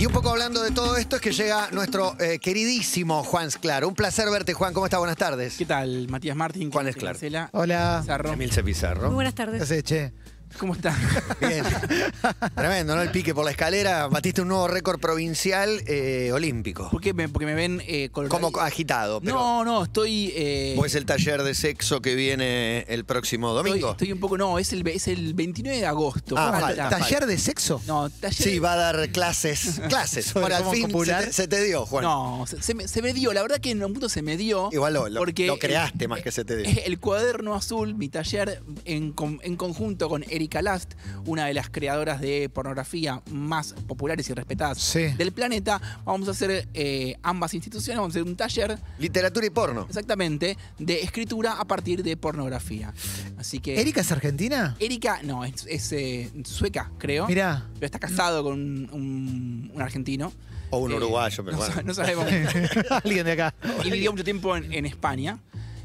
Y un poco hablando de todo esto es que llega nuestro eh, queridísimo Juan Claro Un placer verte, Juan. ¿Cómo estás? Buenas tardes. ¿Qué tal? Matías Martín. Juan Sclaro. Hola. Pizarro. Emilce Pizarro. Muy buenas tardes. ¿Qué che? ¿Cómo estás? Bien. Tremendo, ¿no? El pique por la escalera. Batiste un nuevo récord provincial eh, olímpico. ¿Por qué? porque me ven eh, Como agitado. No, no, estoy. eh, ¿O es el taller de sexo que viene el próximo domingo? estoy un poco. No, es el, el 29 de agosto. Ah, ¿Taller de sexo? No, taller. Sí, va a dar clases. Clases. Para el fin se te, dio, Juan. No, se, me, dio. La verdad que en un punto se me dio. Igual lo, porque creaste más que se te dio. El, cuaderno azul, mi taller, en, en conjunto con el Erika Last, una de las creadoras de pornografía más populares y respetadas del planeta. Vamos a hacer eh, ambas instituciones, vamos a hacer un taller. Literatura y porno. Exactamente, de escritura a partir de pornografía. Así que. ¿Erika es argentina? Erika, no, es, eh, sueca, creo. Mirá. Pero está casado con un, argentino. O un eh, uruguayo, pero no, bueno. no sabemos. Alguien de acá. Y vivió mucho tiempo en España.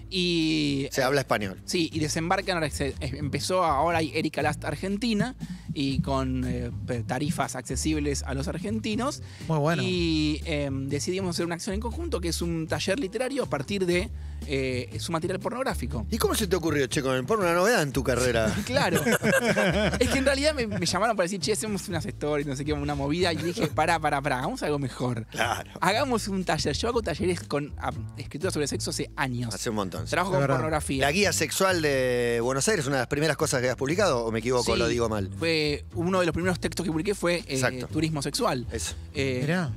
Y, Se habla español. Sí, y desembarcan, empezó ahora Erika Last Argentina y con eh, tarifas accesibles a los argentinos. Muy bueno. Y em, decidimos hacer una acción en conjunto que es un taller literario a partir de eh, su material pornográfico. ¿Y cómo se te ocurrió, Che, con Una novedad en tu carrera. claro. es que en realidad me, llamaron para decir, Che, hacemos unas stories, no sé qué, una movida. Y dije, para, para, pará, hagamos algo mejor. Claro. Hagamos un taller. Yo hago talleres con escrituras sobre sexo hace años. Hace un montón. Trabajo con pornografía. La guía sexual de Buenos Aires, una de las primeras cosas que has publicado, o me equivoco, lo digo mal. Fue uno de los primeros textos que publiqué fue eh, turismo sexual. Eh,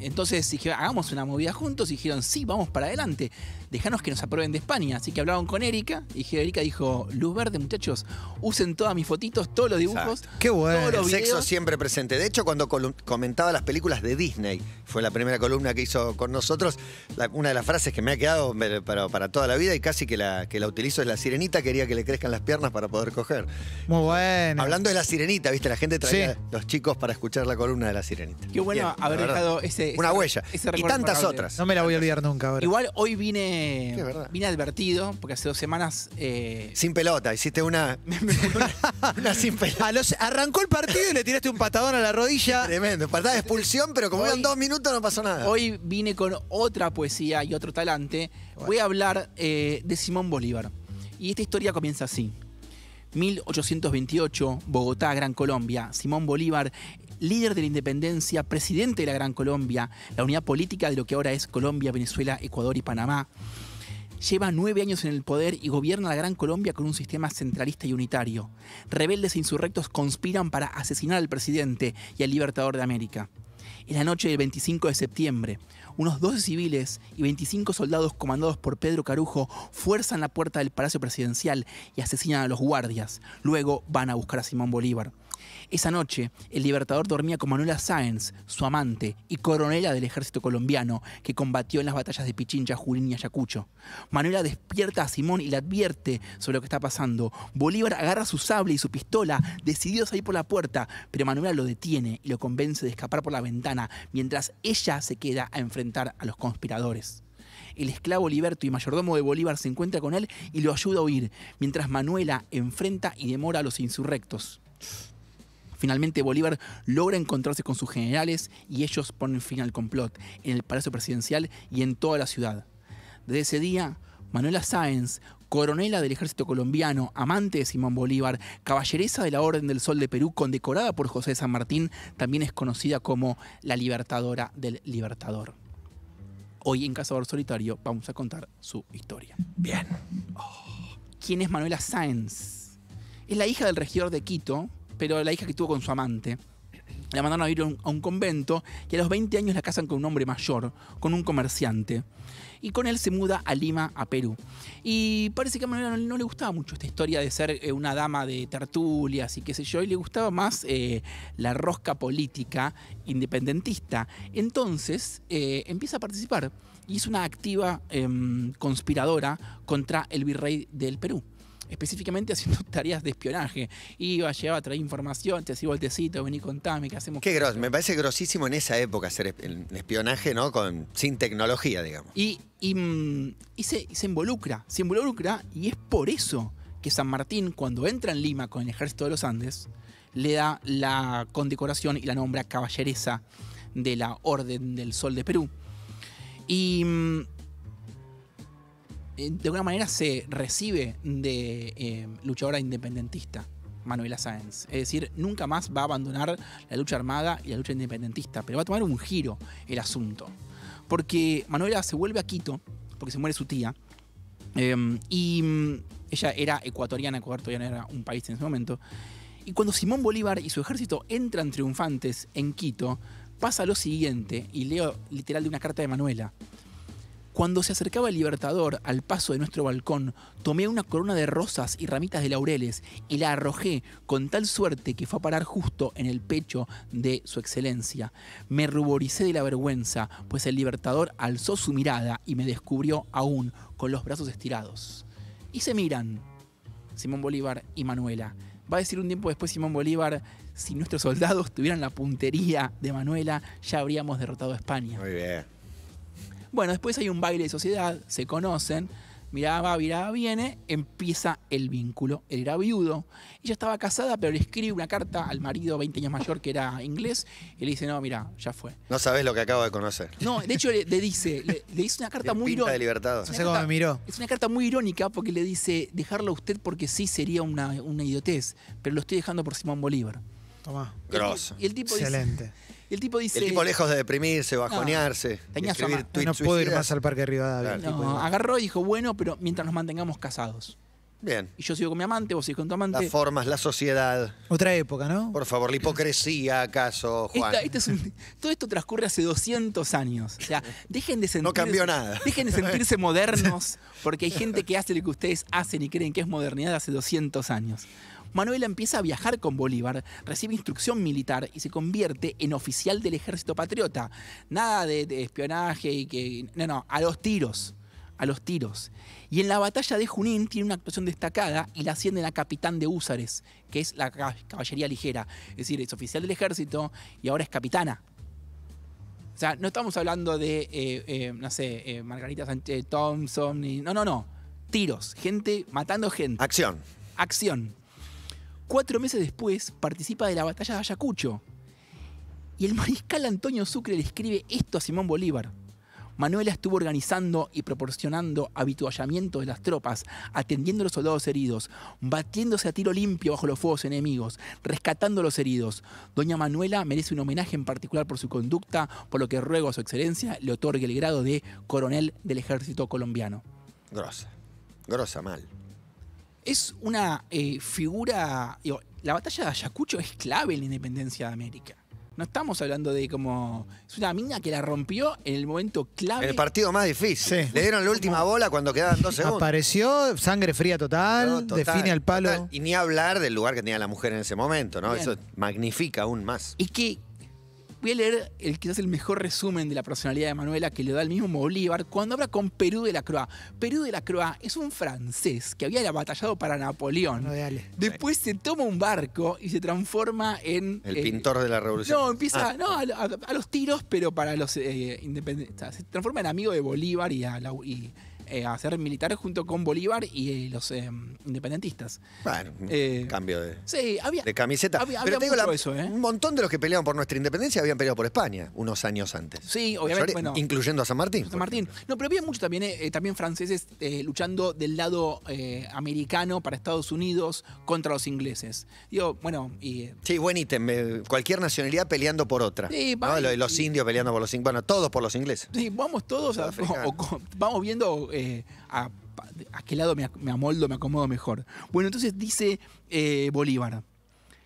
entonces dijeron, hagamos una movida juntos y dijeron, sí, vamos para adelante dejanos que nos aprueben de España. Así que hablaban con Erika y Erika dijo, luz verde muchachos, usen todas mis fotitos, todos los dibujos. Qué bueno. El sexo siempre presente. De hecho, cuando comentaba las películas de Disney, fue la primera columna que hizo con nosotros, una de las frases que me ha quedado para, toda la vida y casi que la, que la utilizo es la sirenita, quería que le crezcan las piernas para poder coger. Muy bueno. Hablando de la sirenita, viste, la gente traía los chicos para escuchar la columna de la sirenita. Qué bueno haber dejado ese, Una huella. y tantas otras. No me la voy a olvidar nunca Igual hoy vine vine, advertido, porque hace dos semanas... Eh, sin pelota, hiciste una, una sin pelota. arrancó el partido y le tiraste un patadón a la rodilla. Tremendo. Patada de expulsión, pero como iban dos minutos no pasó nada. hoy vine con otra poesía y otro talante. Voy a hablar eh, de Simón Bolívar. Y esta historia comienza así. 1828, Bogotá, Gran Colombia. Simón Bolívar líder de la independencia, presidente de la Gran Colombia, la unidad política de lo que ahora es Colombia, Venezuela, Ecuador y Panamá. Lleva nueve años en el poder y gobierna la Gran Colombia con un sistema centralista y unitario. Rebeldes e insurrectos conspiran para asesinar al presidente y al libertador de América. En la noche del 25 de septiembre, unos 12 civiles y 25 soldados comandados por Pedro Carujo fuerzan la puerta del Palacio Presidencial y asesinan a los guardias. Luego van a buscar a Simón Bolívar. Esa noche, el Libertador dormía con Manuela Sáenz, su amante y coronela del ejército colombiano que combatió en las batallas de Pichincha, Junín y Ayacucho. Manuela despierta a Simón y le advierte sobre lo que está pasando. Bolívar agarra su sable y su pistola, decidido a salir por la puerta, pero Manuela lo detiene y lo convence de escapar por la ventana, mientras ella se queda a enfrentar a los conspiradores el esclavo liberto y mayordomo de Bolívar se encuentra con él y lo ayuda a huir, mientras Manuela enfrenta y demora a los insurrectos. Finalmente Bolívar logra encontrarse con sus generales y ellos ponen fin al complot en el Palacio Presidencial y en toda la ciudad. Desde ese día, Manuela Sáenz, coronela del ejército colombiano, amante de Simón Bolívar, caballeresa de la Orden del Sol de Perú, condecorada por José de San Martín, también es conocida como la libertadora del libertador. Hoy en Cazador Solitario vamos a contar su historia. Bien. Oh, ¿Quién es Manuela Sáenz? Es la hija del regidor de Quito, pero la hija que tuvo con su amante. La mandaron a ir a un convento y a los 20 años la casan con un hombre mayor, con un comerciante. Y con él se muda a Lima, a Perú. Y parece que a Manuela no, le gustaba mucho esta historia de ser eh, una dama de tertulias y qué sé yo, y le gustaba más eh, la rosca política independentista. Entonces eh, empieza a participar y es una activa em, conspiradora contra el virrey del Perú específicamente haciendo tareas de espionaje. Iba, llevaba, traía información, te hacía voltecito, vení contame, que hacemos. Qué gros, me parece grosísimo en esa época hacer espionaje, ¿no? Con, sin tecnología, digamos. Y, mm, se, se involucra, se involucra y es por eso que San Martín, cuando entra en Lima con el ejército de los Andes, le da la condecoración y la nombra caballeresa de la Orden del Sol de Perú. Y mm, eh, de alguna manera se recibe de eh, luchadora independentista. Manuela Sáenz. Es decir, nunca más va a abandonar la lucha armada y la lucha independentista, pero va a tomar un giro el asunto. Porque Manuela se vuelve a Quito, porque se muere su tía, em, y mm, ella era ecuatoriana, todavía no era un país en ese momento, y cuando Simón Bolívar y su ejército entran triunfantes en Quito, pasa lo siguiente, y leo literal de una carta de Manuela. Cuando se acercaba el Libertador al paso de nuestro balcón, tomé una corona de rosas y ramitas de laureles y la arrojé con tal suerte que fue a parar justo en el pecho de su excelencia. Me ruboricé de la vergüenza, pues el Libertador alzó su mirada y me descubrió aún con los brazos estirados. Y se miran, Simón Bolívar y Manuela. Va a decir un tiempo después Simón Bolívar, si nuestros soldados tuvieran la puntería de Manuela, ya habríamos derrotado a España. Muy bien. Bueno, después hay un baile de sociedad, se conocen, miraba, va, viene, empieza el vínculo. Él era viudo, ella estaba casada, pero le escribe una carta al marido 20 años mayor que era inglés y le dice, no, mira, ya fue. No sabes lo que acabo de conocer. No, de hecho le, dice, le, hizo una carta muy irónica. libertad. No sé cómo me miró. Es una carta muy irónica porque le dice, dejarlo a usted porque sí sería una idiotez, pero lo estoy dejando por Simón Bolívar el tipo Excelente. el tipo dice. El tipo lejos de deprimirse, bajonearse, no, escribir tweets No puedo ir más al Parque de Rivadavia. agarró y dijo, bueno, pero mientras nos mantengamos casados. Bien. Y yo sigo con mi amante, vos sigues con tu amante. Las formas, la sociedad. Otra época, ¿no? Por favor, la hipocresía, acaso, Juan. Este todo esto transcurre hace 200 años. O sea, dejen de sentirse. No cambió nada. Dejen de sentirse modernos, porque hay gente que hace lo que ustedes hacen y creen que es modernidad hace 200 años. Manuela empieza a viajar con Bolívar, recibe instrucción militar y se convierte en oficial del ejército patriota. Nada de, espionaje y que... No, no, a los tiros a los tiros. Y en la batalla de Junín tiene una actuación destacada y la asciende a capitán de húsares, que es la caballería ligera. Es decir, es oficial del ejército y ahora es capitana. O sea, no estamos hablando de, eh, eh, no sé, eh, Margarita Thompson. No, no, no. Tiros. Gente matando gente. Acción. Acción. Cuatro meses después participa de la batalla de Ayacucho. Y el mariscal Antonio Sucre le escribe esto a Simón Bolívar. Manuela estuvo organizando y proporcionando habituallamiento de las tropas, atendiendo a los soldados heridos, batiéndose a tiro limpio bajo los fuegos enemigos, rescatando a los heridos. Doña Manuela merece un homenaje en particular por su conducta, por lo que ruego a su excelencia le otorgue el grado de coronel del ejército colombiano. Grosa, grosa mal es una eh, figura. la batalla de Ayacucho es clave en la independencia de América. No estamos hablando de como. Es una mina que la rompió en el momento clave. El partido más difícil. Le dieron la última bola cuando quedaban dos segundos. Apareció, sangre fría total, define al palo. Y ni hablar del lugar que tenía la mujer en ese momento, ¿no? Eso magnifica aún más. Y que voy a leer el, quizás el mejor resumen de la personalidad de Manuela que le da el mismo Bolívar cuando habla con Perú de la croa Perú de la croa es un francés que había batallado para Napoleón. Después se toma un barco y se transforma en... El eh, pintor de la revolución. No, empieza ah. a, los tiros, pero para los eh, independientes. se transforma en amigo de Bolívar y a... La, y, eh, a ser militares junto con Bolívar y eh, los eh, independentistas. Bueno, cambio de, camiseta. Había, Pero un montón de los que peleaban por nuestra independencia habían peleado por España unos años antes. Sí, obviamente. incluyendo a San Martín. San Martín. No, pero había muchos también, también franceses luchando del lado americano para Estados Unidos contra los ingleses. bueno, y... Sí, buen ítem. Cualquier nacionalidad peleando por otra. los indios peleando por los ingleses. Bueno, todos por los ingleses. Sí, vamos todos, a, vamos viendo eh, a, qué lado me, amoldo, me acomodo mejor. Bueno, entonces dice eh, Bolívar,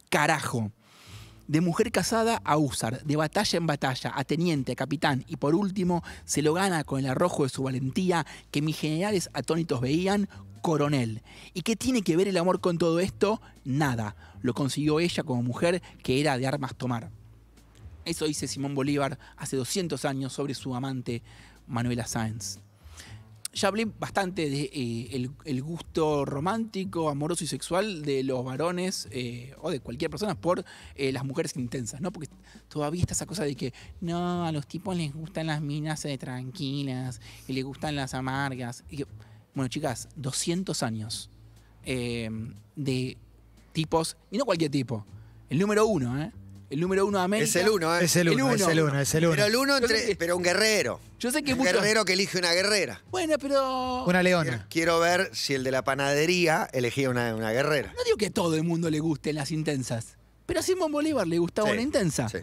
carajo, de mujer casada a usar de batalla en batalla, a teniente, a capitán, y por último se lo gana con el arrojo de su valentía que mis generales atónitos veían, coronel. ¿Y qué tiene que ver el amor con todo esto? Nada. Lo consiguió ella como mujer que era de armas tomar. Eso dice Simón Bolívar hace 200 años sobre su amante Manuela Sáenz ya hablé bastante de eh, el, gusto romántico, amoroso y sexual de los varones eh, o de cualquier persona por eh, las mujeres intensas, ¿no? Porque todavía está esa cosa de que no, a los tipos les gustan las minas tranquilas y les gustan las amargas. Y, bueno, chicas, 200 años de tipos, y no cualquier tipo, el número uno, ¿eh? el número uno de Es el uno, ¿eh? Es el uno, es el uno, es el uno. Pero el uno, pero un guerrero. Yo sé que Un guerrero que elige una guerrera. Bueno, pero. Una leona. Eh, quiero ver si el de la panadería elegía una, guerrera. No digo que todo el mundo le gusten las intensas. Pero a Simón Bolívar le gustaba una intensa. Sí.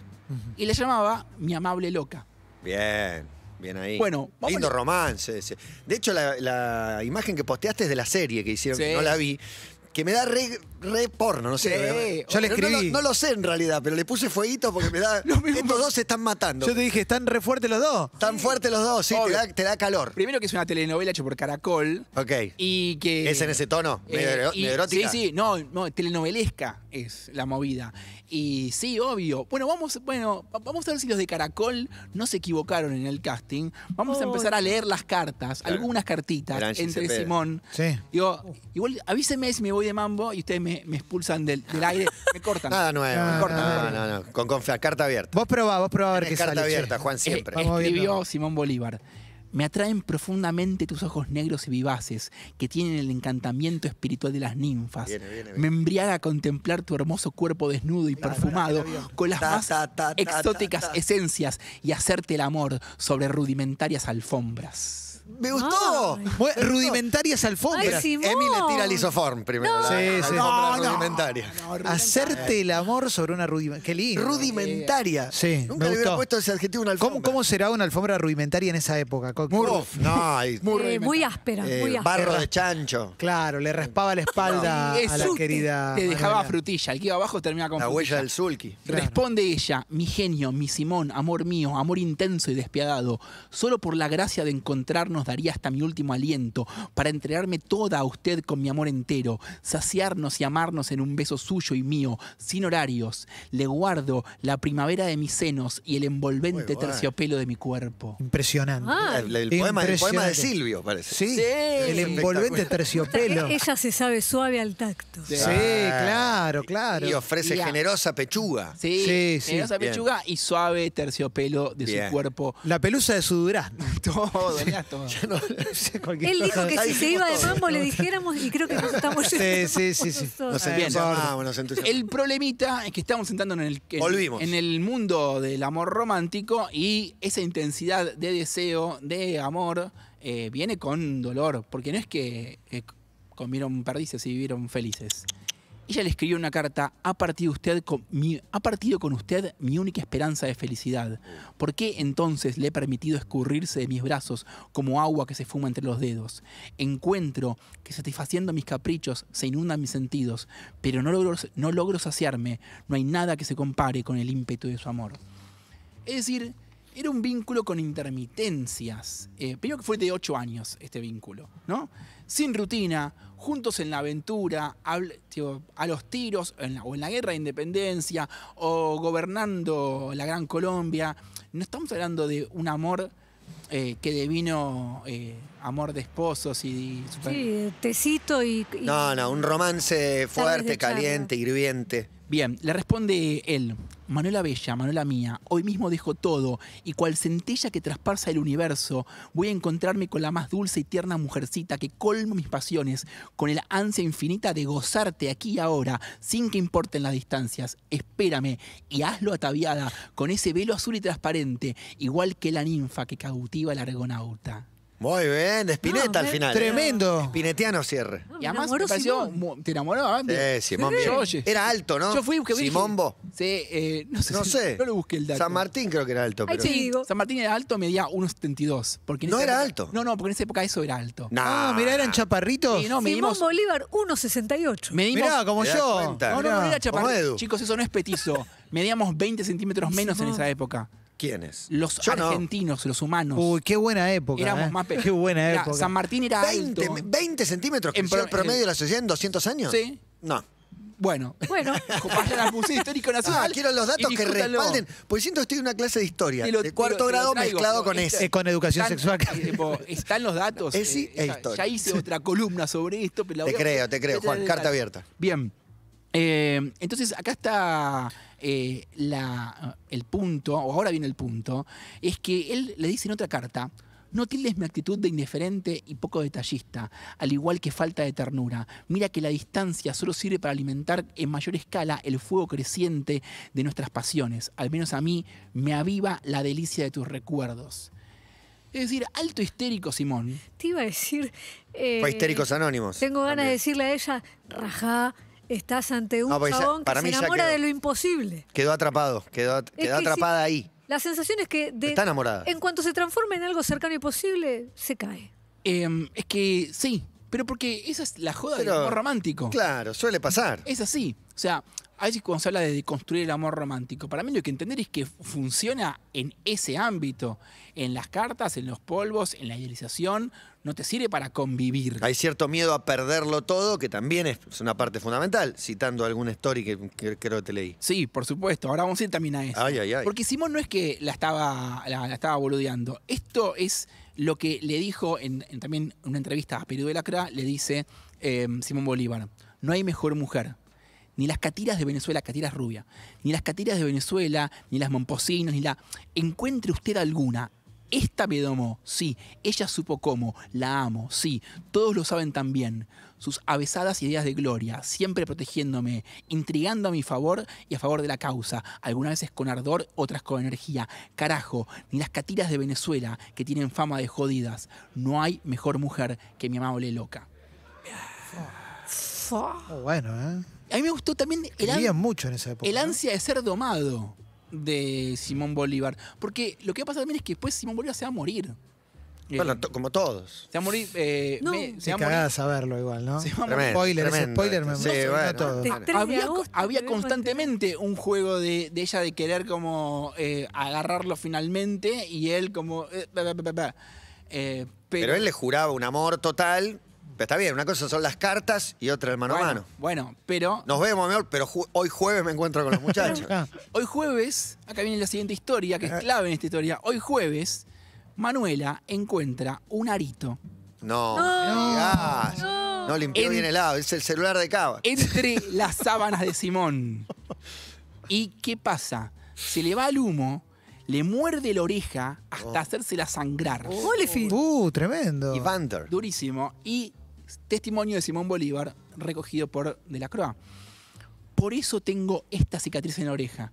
Y le llamaba mi amable loca. Bien, bien ahí. Bueno, vamos Lindo romance. De hecho, la, imagen que posteaste es de la serie que hicieron, no la vi que me da re, re porno, no sé. yo le escribí. No, lo sé en realidad, pero le puse fueguito porque me da. estos dos se están matando. Yo te dije, están re fuertes los dos. Están fuertes los dos, sí, te da, calor. Primero que es una telenovela hecha por Caracol. Ok. Y que. ¿Es en ese tono? Eh, sí, sí, no, no, telenovelesca es la movida. Y sí, obvio. Bueno, vamos, bueno, vamos a ver si los de Caracol no se equivocaron en el casting. Vamos a empezar a leer las cartas, algunas cartitas entre Simón. Sí. Digo, igual avíseme si me voy de mambo y ustedes me, expulsan del, del, aire, me cortan. Nada nuevo. Me cortan. No, no, no, Con confianza, carta abierta. Vos probá, vos probá a carta abierta, Juan, eh, siempre. Simón Bolívar. Me atraen profundamente tus ojos negros y vivaces, que tienen el encantamiento espiritual de las ninfas. Me embriaga contemplar tu hermoso cuerpo desnudo y perfumado con las más exóticas esencias y hacerte el amor sobre rudimentarias alfombras. Me gustó. rudimentarias alfombras. Emi le tira el isoform primero. No. Sí, sí. rudimentaria. Hacerte el amor sobre una rudimentaria. lindo. Rudimentaria. Nunca le hubiera puesto ese adjetivo una ¿Cómo, alfombra. cómo será una alfombra rudimentaria en esa época? Muy eh, áspera, eh, muy áspera. barro de chancho. Claro, le raspaba la espalda a la querida. Te dejaba frutilla. El que iba abajo termina con La huella del sulky. Responde ella, mi genio, mi Simón, amor mío, amor intenso y despiadado, solo por la gracia de encontrarnos nos daría hasta mi último aliento, para entregarme toda a usted con mi amor entero, saciarnos y amarnos en un beso suyo y mío, sin horarios. Le guardo la primavera de mis senos y el envolvente terciopelo de mi cuerpo. Impresionante. Ah. el, poema, de Silvio, parece. Sí, el envolvente terciopelo. Ella se sabe suave al tacto. Sí, claro, claro. Y ofrece generosa pechuga. Sí, sí, pechuga y suave terciopelo de su cuerpo. La pelusa de su durazno. todo, todo. Él dijo que si se iba de mambo le dijéramos y creo que nos estamos yendo. Sí, sí, sí. El problemita es que estamos entrando en el, en, en el mundo del amor romántico y esa intensidad de deseo, de amor, eh, viene con dolor. Porque no es que comieron perdices y vivieron felices. Ella le escribió una carta, ha partido, usted con mi, con usted mi única esperanza de felicidad. ¿Por qué entonces le he permitido escurrirse de mis brazos como agua que se fuma entre los dedos? Encuentro que satisfaciendo mis caprichos se inundan mis sentidos, pero no logro, no saciarme, no hay nada que se compare con el ímpetu de su amor. Es decir, era un vínculo con intermitencias. Eh, que fue de ocho años este vínculo, ¿no? Sin rutina, juntos en la aventura, a los tiros en la, o en la guerra de independencia o gobernando la Gran Colombia. No estamos hablando de un amor eh, que devino eh, amor de esposos y... Sí, tecito y, No, no, un romance fuerte, caliente, hirviente. Bien, le responde él, Manuela Bella, Manuela mía, hoy mismo dejo todo y cual centella que traspasa el universo, voy a encontrarme con la más dulce y tierna mujercita que colmo mis pasiones, con el ansia infinita de gozarte aquí y ahora, sin que importen las distancias. Espérame y hazlo ataviada con ese velo azul y transparente, igual que la ninfa que cautiva el argonauta. Muy bien, de Spinetta al final. ¿eh? Tremendo. Spinetiano cierre. Y además me pareció, ¿Te enamoraba Sí, Simón bien. Era alto, ¿no? Yo fui y busqué Simón Sí, eh, no sé. No le busqué el dato. San Martín creo que era alto. Pero... San Martín era alto, medía 1,72. No era alto. No, no, porque en esa época eso era alto. No, Ah, mirá, eran chaparritos. Simón Bolívar, 1,68. Mirá, como yo. no, no, no era chaparrito. Chicos, eso no es petizo. Medíamos 20 centímetros menos en esa época. ¿Quiénes? Los argentinos, los humanos. Uy, qué buena época. Éramos ¿eh? más pequeños. Qué buena época. San Martín era 20, alto. 20 centímetros En el promedio de la sociedad en 200 años. Sí. No. Bueno, bueno, vayan al Museo Histórico Ah, quiero los datos que respalden. Pues siento que estoy en una clase de historia, de cuarto grado mezclado con con educación sexual. Eh, están los datos. Es eh, sí, ya- historia. Ya hice otra columna sobre esto. Pero la Te voy a- creo, te creo, Juan. Carta abierta. Bien. entonces, acá está eh, la, el punto, o ahora viene el punto, es que él le dice en otra carta, no tildes mi actitud de indiferente y poco detallista, al igual que falta de ternura. Mira que la distancia solo sirve para alimentar en mayor escala el fuego creciente de nuestras pasiones. Al menos a mí me aviva la delicia de tus recuerdos. Es decir, alto histérico, Simón. Te iba a decir. histéricos eh, anónimos. Tengo ganas de decirle a ella, rajá, Estás ante un que se enamora de lo imposible. Quedó atrapado, quedó, atrapada ahí. La sensación es que de, Está enamorada. en cuanto se transforma en algo cercano y posible, se cae. Em, es que sí, pero porque esa es la joda de del amor romántico. Claro, suele pasar. Es así. O sea, Allí cuando se habla de construir el amor romántico, para mí lo que entender es que funciona en ese ámbito, en las cartas, en los polvos, en la idealización, no te sirve para convivir. Hay cierto miedo a perderlo todo, que también es una parte fundamental, citando alguna story que, creo que te leí. Sí, por supuesto, ahora vamos a ir también a eso. Porque Simón no es que la estaba, estaba boludeando, esto es lo que le dijo en, en también una entrevista a Perú de Lacra, le dice eh, Simón Bolívar, no hay mejor mujer ni las catiras de Venezuela, catiras rubia, ni las catiras de Venezuela, ni las momposinos, ni la... Encuentre usted alguna. Esta me domó, sí. Ella supo cómo, la amo, sí. Todos lo saben también. Sus avesadas ideas de gloria, siempre protegiéndome, intrigando a mi favor y a favor de la causa, algunas veces con ardor, otras con energía. Carajo, ni las catiras de Venezuela, que tienen fama de jodidas. No hay mejor mujer que mi amable loca. bueno, ¿eh? A mí me gustó también el, mucho ansia de ser domado de Simón Bolívar. Porque lo que va a pasar también es que después Simón Bolívar se va a morir. Eh, bueno, como todos. Se va a morir. Eh, no. me, se, saberlo igual, ¿no? Se va Spoiler, spoiler me sí, bueno, Había, constantemente un juego de, ella de querer como eh, agarrarlo finalmente y él como. pero él le juraba un amor total pero está bien, una cosa son las cartas y otra el mano a mano. Bueno, pero. Nos vemos, mejor, pero hoy jueves me encuentro con los muchachos. hoy jueves, acá viene la siguiente historia, que es eh. clave en esta historia. Hoy jueves, Manuela encuentra un arito. No, no, no, no, limpió bien el lado, es el celular de Cava. Entre las sábanas de Simón. ¿Y qué pasa? Se le va el humo le muerde la oreja hasta oh. hacérsela sangrar. Oh. Uh, tremendo. Y Vander. Durísimo. Y Testimonio de Simón Bolívar, recogido por De la Croa. Por eso tengo esta cicatriz en la oreja.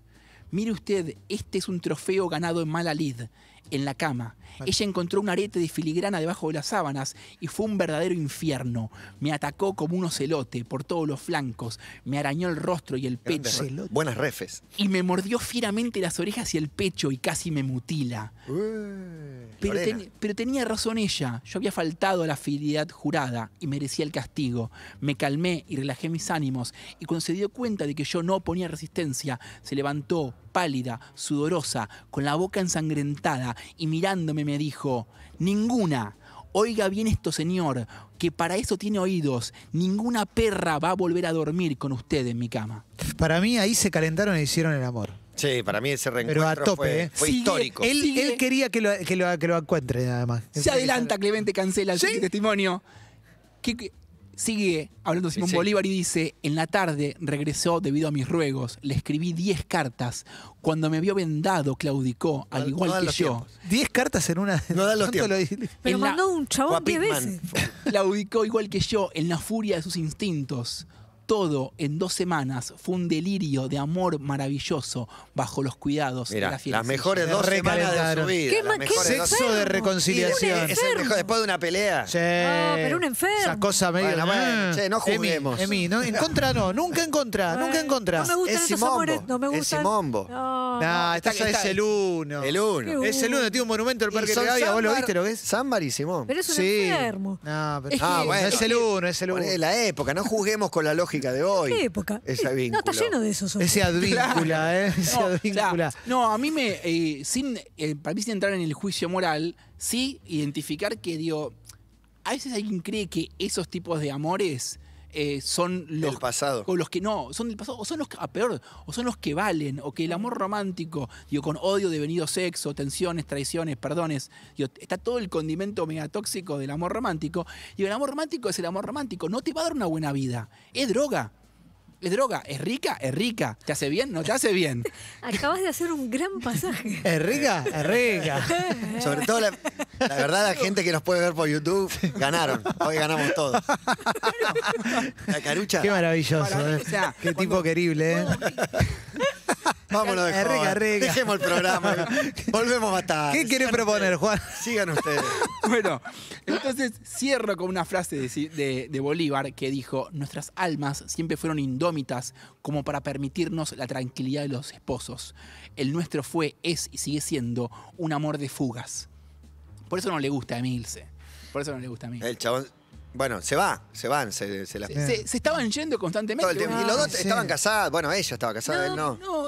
Mire usted, este es un trofeo ganado en Malalid en la cama. Ella encontró un arete de filigrana debajo de las sábanas y fue un verdadero infierno. Me atacó como un ocelote por todos los flancos, me arañó el rostro y el pecho. Buenas refes. Y me mordió fieramente las orejas y el pecho y casi me mutila. pero, pero tenía razón ella. Yo había faltado a la fidelidad jurada y merecía el castigo. Me calmé y relajé mis ánimos y cuando se dio cuenta de que yo no ponía resistencia, se levantó pálida, sudorosa, con la boca ensangrentada y mirándome me dijo, ninguna. Oiga bien esto, señor, que para eso tiene oídos. Ninguna perra va a volver a dormir con usted en mi cama. Para mí ahí se calentaron e hicieron el amor. Sí, para mí ese reencuentro a tope, ¿eh? fue, histórico. Él, quería que lo, que lo, encuentre, nada más. Se adelanta Clemente Cancela el testimonio. Sigue hablando Simón Bolívar y dice, en la tarde regresó debido a mis ruegos, le escribí 10 cartas, cuando me vio vendado claudicó, al igual que yo. 10 cartas en una... No las los tiempos. Pero mandó un chabón 10 veces. claudicó igual que yo, en la furia de sus instintos todo en dos semanas fue un delirio de amor maravilloso bajo los cuidados de la fiesta. Las mejores dos semanas de su vida. ¿Qué, ¿qué sexo de reconciliación. Es el después de una pelea. Sí. Ah, pero un enfermo. Esa cosa medio. Ah. no juguemos. Emi, no, en contra no, nunca en contra, nunca en contra. No me gustan es esos amores, no me gusta. Es Simombo. No, esta es el uno. El uno. Es el uno, tiene un monumento del Parque de Gavia, vos lo viste, lo ves. Sambar y Simón. Pero es un enfermo. Ah bueno es el uno, es el uno. Es la época, no juguemos con la lógica de hoy. ¿Qué época? No, está lleno de esos. Ese advíncula, ¿eh? Ese No, advíncula. No, a mí me. Eh, sin, eh, para mí, sin entrar en el juicio moral, sí identificar que, digo, a veces alguien cree que esos tipos de amores eh, son los... pasados O los que no, son del pasado, o son los que, ah, peor, o son los que valen, o que el amor romántico, digo, con odio devenido sexo, tensiones, traiciones, perdones, está todo el condimento megatóxico del amor romántico. y el amor romántico es el amor romántico, no te va a dar una buena vida, es droga. Es droga, es rica, es rica. ¿Te hace bien? No te hace bien. Acabas de hacer un gran pasaje. Es rica, es rica. Sobre todo, la, verdad, la gente que nos puede ver por YouTube ganaron. Hoy ganamos todos. La carucha. Qué maravilloso. Eh. Qué tipo querible, ¿eh? Vámonos de Dejemos el programa. Volvemos a matar. ¿Qué quiere proponer, Juan? Sigan ustedes. Bueno, entonces cierro con una frase de, Bolívar que dijo: Nuestras almas siempre fueron indómitas como para permitirnos la tranquilidad de los esposos. El nuestro fue, es y sigue siendo un amor de fugas. Por eso no le gusta a Emilce. Por eso no le gusta a mí. El chabón bueno, se va, se van, se, las Se, se estaban yendo constantemente. Y los dos ah, estaban casados, bueno, ella estaba casada, él no. No,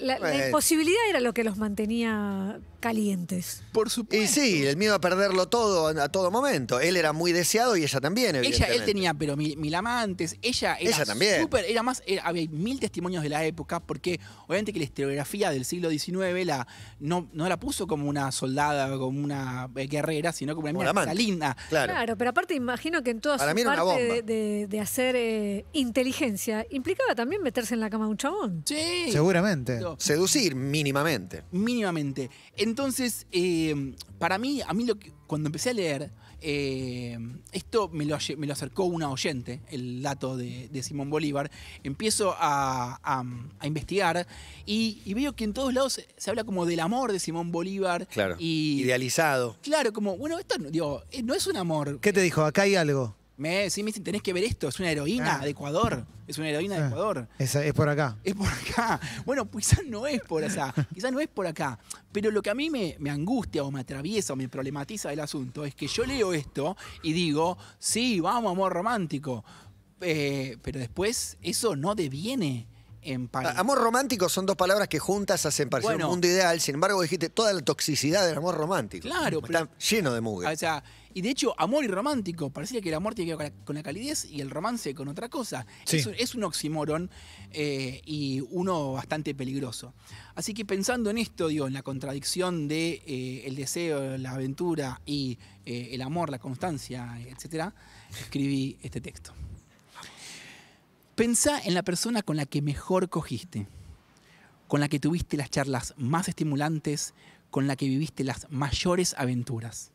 la, imposibilidad era lo que los mantenía calientes. por supuesto. Y sí, el miedo a perderlo todo a todo momento. Él era muy deseado y ella también, Ella, él tenía, pero mil, amantes. Ella era Ella también. súper- era más, había mil testimonios de la época, porque obviamente que la historiografía del siglo XIX la, no, no la puso como una soldada, como una eh, guerrera, sino como una Como linda. Claro. pero aparte que en toda de, hacer eh, inteligencia implicaba también meterse en la cama de un chabón. Sí. Seguramente. Seducir mínimamente. Mínimamente. Entonces, eh, para mí, a mí lo que, cuando empecé a leer, eh, esto me lo, me lo, acercó una oyente, el dato de, Simón Bolívar. Empiezo a, investigar y, veo que en todos lados se, habla como del amor de Simón Bolívar. Claro. Idealizado. Claro, como, bueno, esto digo, eh, no es un amor. ¿Qué te dijo? Acá hay algo. Sí, me dicen, tenés que ver esto, es una heroína ah. de Ecuador. Es una heroína de ah. Ecuador. Es, por acá. Es por acá. Bueno, quizás no es por acá. quizás no es por acá. Pero lo que a mí me, angustia o me atraviesa o me problematiza el asunto es que yo leo esto y digo, sí, vamos, amor romántico. Eh, pero después eso no deviene Amor romántico son dos palabras que juntas hacen parecer un mundo ideal, sin embargo dijiste toda la toxicidad del amor romántico. Claro. Está lleno de mugre. Ah, y de hecho, amor y romántico, parecía que el amor tiene que ver con la, calidez y el romance con otra cosa. Es, un oxímoron eh, y uno bastante peligroso. Así que pensando en esto, digo, en la contradicción de eh, el deseo, la aventura y eh, el amor, la constancia, etcétera, escribí este texto. Pensá en la persona con la que mejor cogiste, con la que tuviste las charlas más estimulantes, con la que viviste las mayores aventuras.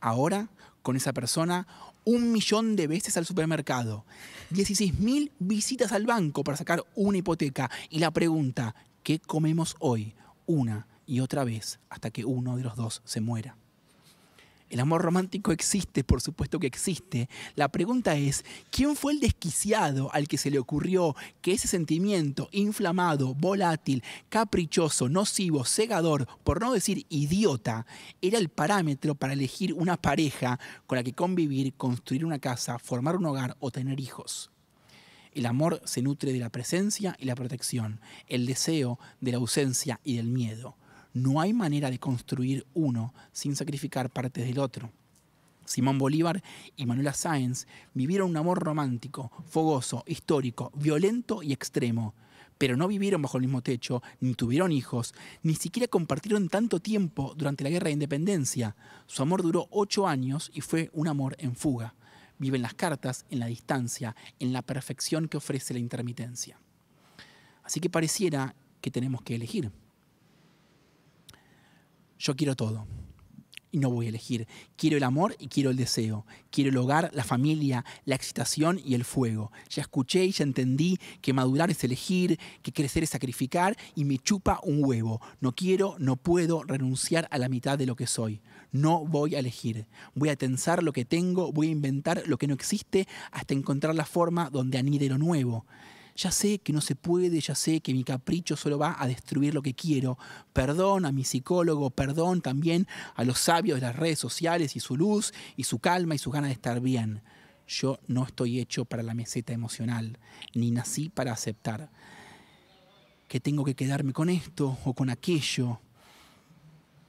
Ahora, con esa persona, un millón de veces al supermercado, 16.000 mil visitas al banco para sacar una hipoteca y la pregunta, ¿qué comemos hoy? Una y otra vez hasta que uno de los dos se muera. El amor romántico existe, por supuesto que existe. La pregunta es, ¿quién fue el desquiciado al que se le ocurrió que ese sentimiento inflamado, volátil, caprichoso, nocivo, cegador, por no decir idiota, era el parámetro para elegir una pareja con la que convivir, construir una casa, formar un hogar o tener hijos? El amor se nutre de la presencia y la protección, el deseo de la ausencia y del miedo. No hay manera de construir uno sin sacrificar partes del otro. Simón Bolívar y Manuela Sáenz vivieron un amor romántico, fogoso, histórico, violento y extremo, pero no vivieron bajo el mismo techo, ni tuvieron hijos, ni siquiera compartieron tanto tiempo durante la Guerra de Independencia. Su amor duró ocho años y fue un amor en fuga. Vive en las cartas, en la distancia, en la perfección que ofrece la intermitencia. Así que pareciera que tenemos que elegir yo quiero todo y no voy a elegir. Quiero el amor y quiero el deseo. Quiero el hogar, la familia, la excitación y el fuego. Ya escuché y ya entendí que madurar es elegir, que crecer es sacrificar y me chupa un huevo. No quiero, no puedo renunciar a la mitad de lo que soy. No voy a elegir. Voy a tensar lo que tengo, voy a inventar lo que no existe hasta encontrar la forma donde anide lo nuevo ya sé que no se puede, ya sé que mi capricho solo va a destruir lo que quiero. Perdón a mi psicólogo, perdón también a los sabios de las redes sociales y su luz y su calma y su ganas de estar bien. Yo no estoy hecho para la meseta emocional, ni nací para aceptar que tengo que quedarme con esto o con aquello.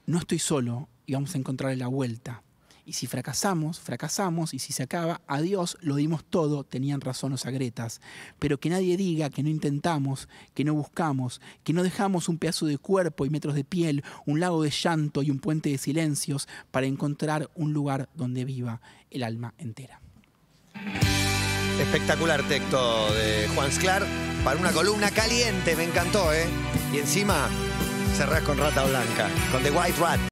No estoy solo y vamos a encontrar la vuelta. Y si fracasamos, fracasamos, y si se acaba, adiós, lo dimos todo, tenían razón los agretas. Pero que nadie diga que no intentamos, que no buscamos, que no dejamos un pedazo de cuerpo y metros de piel, un lago de llanto y un puente de silencios para encontrar un lugar donde viva el alma entera. Espectacular texto de Juan Sclar para una columna caliente, me encantó, ¿eh? Y encima cerrás con Rata Blanca, con The White Rat.